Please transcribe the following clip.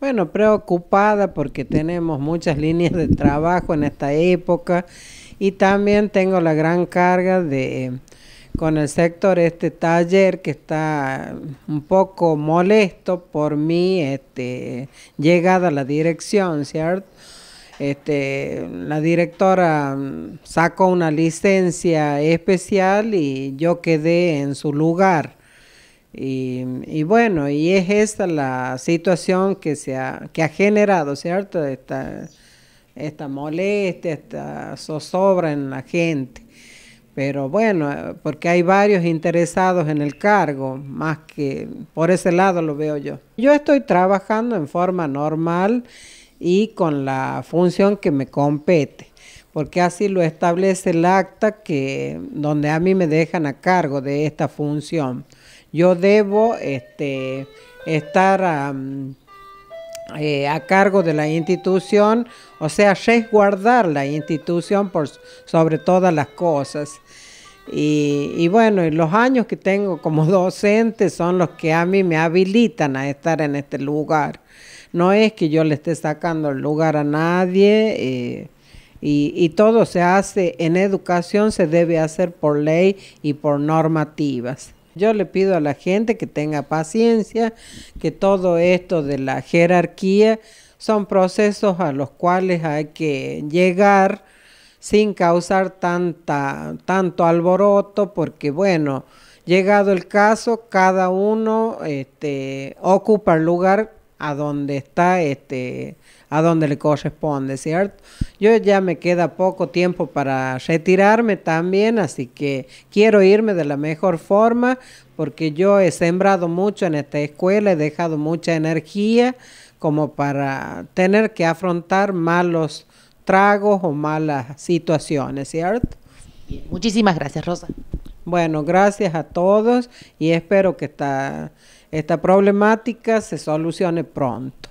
Bueno, preocupada porque tenemos muchas líneas de trabajo en esta época y también tengo la gran carga de con el sector este taller que está un poco molesto por mi este, llegada a la dirección, ¿cierto? Este, la directora sacó una licencia especial y yo quedé en su lugar. Y, bueno, y es esta la situación que, se ha, que ha generado, ¿cierto? Esta, esta molestia, esta zozobra en la gente. Pero bueno, porque hay varios interesados en el cargo, más que por ese lado lo veo yo. Yo estoy trabajando en forma normal y con la función que me compete, porque así lo establece el acta que donde a mí me dejan a cargo de esta función. Yo debo este, estar eh, a cargo de la institución, o sea, resguardar la institución sobre todas las cosas. Y, bueno, los años que tengo como docente son los que a mí me habilitan a estar en este lugar. No es que yo le esté sacando el lugar a nadie. Eh, y, todo se hace en educación, se debe hacer por ley y por normativas. Yo le pido a la gente que tenga paciencia, que todo esto de la jerarquía son procesos a los cuales hay que llegar sin causar tanta, tanto alboroto, porque bueno, llegado el caso, cada uno este, ocupa el lugar a donde está, este, a donde le corresponde, ¿cierto? Yo ya me queda poco tiempo para retirarme también, así que quiero irme de la mejor forma porque yo he sembrado mucho en esta escuela, he dejado mucha energía como para tener que afrontar malos tragos o malas situaciones, ¿cierto? Muchísimas gracias, Rosa. Bueno, gracias a todos y espero que esta, esta problemática se solucione pronto.